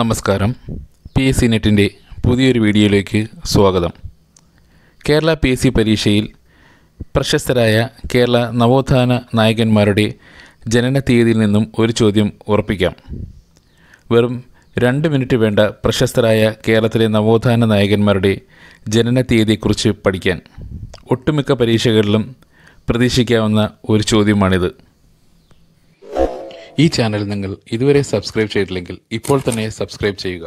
നമസ്കാരം P S C നെറ്റിൻ്റെ പുതിയൊരു വീഡിയോയിലേക്ക് സ്വാഗതം കേരള പി എസ് സി പരീക്ഷയിൽ പ്രശസ്തരായ കേരള നവോത്ഥാന നായകന്മാരുടെ ജനന തീയതിയിൽ നിന്നും ഒരു ചോദ്യം ഉറപ്പിക്കാം വെറും രണ്ട് മിനിറ്റ് വേണ്ട പ്രശസ്തരായ കേരളത്തിലെ നവോത്ഥാന നായകന്മാരുടെ ജനന തീയതിയെക്കുറിച്ച് പഠിക്കാൻ ഒട്ടുമിക്ക പരീക്ഷകളിലും പ്രതീക്ഷിക്കാവുന്ന ഒരു ചോദ്യമാണിത് ഈ ചാനൽ നിങ്ങൾ ഇതുവരെ സബ്സ്ക്രൈബ് ചെയ്തില്ലെങ്കിൽ ഇപ്പോൾ തന്നെ സബ്സ്ക്രൈബ് ചെയ്യുക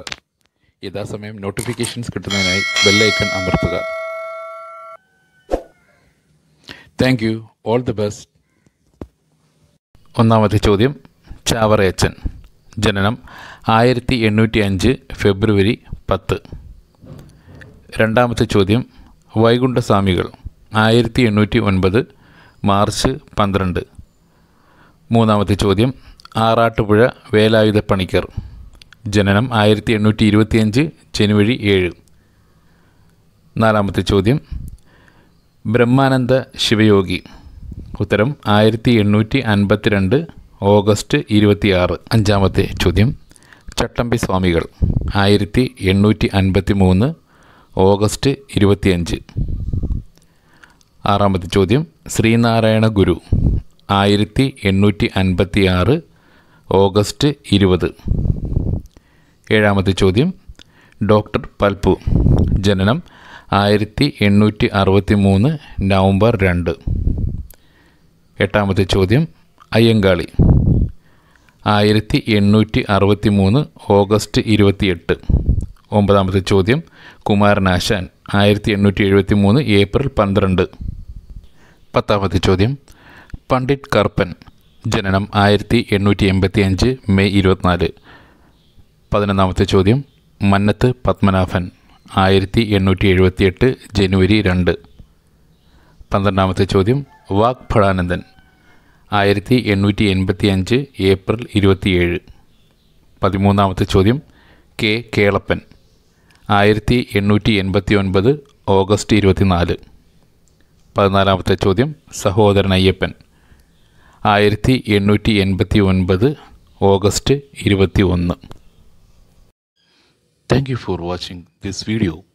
യഥാസമയം നോട്ടിഫിക്കേഷൻസ് കിട്ടുന്നതിനായി ബെല്ലൈക്കൺ അമർത്തുക thank you all the best ഒന്നാമത്തെ ചോദ്യം ചാവറയച്ചൻ ജനനം ആയിരത്തി എണ്ണൂറ്റി അഞ്ച് ഫെബ്രുവരി പത്ത് രണ്ടാമത്തെ ചോദ്യം വൈകുണ്ഠസ്വാമികൾ ആയിരത്തി എണ്ണൂറ്റി ഒൻപത് മാർച്ച് പന്ത്രണ്ട് മൂന്നാമത്തെ ചോദ്യം ആറാട്ടുപുഴ വേലായുധ പണിക്കർ ജനനം ആയിരത്തി എണ്ണൂറ്റി ഇരുപത്തിയഞ്ച് ജനുവരി ഏഴ് നാലാമത്തെ ചോദ്യം ബ്രഹ്മാനന്ദ ശിവയോഗി ഉത്തരം ആയിരത്തി എണ്ണൂറ്റി അൻപത്തിരണ്ട് ഓഗസ്റ്റ് ഇരുപത്തിയാറ് അഞ്ചാമത്തെ ചോദ്യം ചട്ടമ്പി സ്വാമികൾ ആയിരത്തി എണ്ണൂറ്റി അൻപത്തി മൂന്ന് ഓഗസ്റ്റ് ഇരുപത്തിയഞ്ച് ആറാമത്തെ ചോദ്യം ശ്രീനാരായണ ഗുരു ആയിരത്തി എണ്ണൂറ്റി അൻപത്തി ആറ് ഓഗസ്റ്റ് ഇരുപത് ഏഴാമത്തെ ചോദ്യം ഡോക്ടർ പൽപു ജനനം ആയിരത്തി എണ്ണൂറ്റി അറുപത്തി മൂന്ന് നവംബർ രണ്ട് എട്ടാമത്തെ ചോദ്യം അയ്യങ്കാളി ആയിരത്തി എണ്ണൂറ്റി അറുപത്തി മൂന്ന് ഓഗസ്റ്റ് ഇരുപത്തിയെട്ട് ഒമ്പതാമത്തെ ചോദ്യം കുമാരനാശാൻ ആയിരത്തി എണ്ണൂറ്റി എഴുപത്തി മൂന്ന് ഏപ്രിൽ പന്ത്രണ്ട് പത്താമത്തെ ചോദ്യം പണ്ഡിറ്റ് കർപ്പൻ ജനനം ആയിരത്തി എണ്ണൂറ്റി എൺപത്തി അഞ്ച് മെയ് ഇരുപത്തിനാല് പതിനൊന്നാമത്തെ ചോദ്യം മന്നത്ത് പത്മനാഭൻ ആയിരത്തി എണ്ണൂറ്റി എഴുപത്തി എട്ട് ജനുവരി രണ്ട് പന്ത്രണ്ടാമത്തെ ചോദ്യം വാഗ് ഫടാനന്ദൻ ആയിരത്തി എണ്ണൂറ്റി എൺപത്തി അഞ്ച് ഏപ്രിൽ ഇരുപത്തിയേഴ് പതിമൂന്നാമത്തെ ചോദ്യം കെ കേളപ്പൻ ആയിരത്തി എണ്ണൂറ്റി എൺപത്തി ഒൻപത് ഓഗസ്റ്റ് ഇരുപത്തിനാല് പതിനാലാമത്തെ ചോദ്യം സഹോദരൻ അയ്യപ്പൻ ആയിരത്തി എണ്ണൂറ്റി എൺപത്തി ഒൻപത് ഓഗസ്റ്റ് ഇരുപത്തി ഒന്ന് thank you for watching this video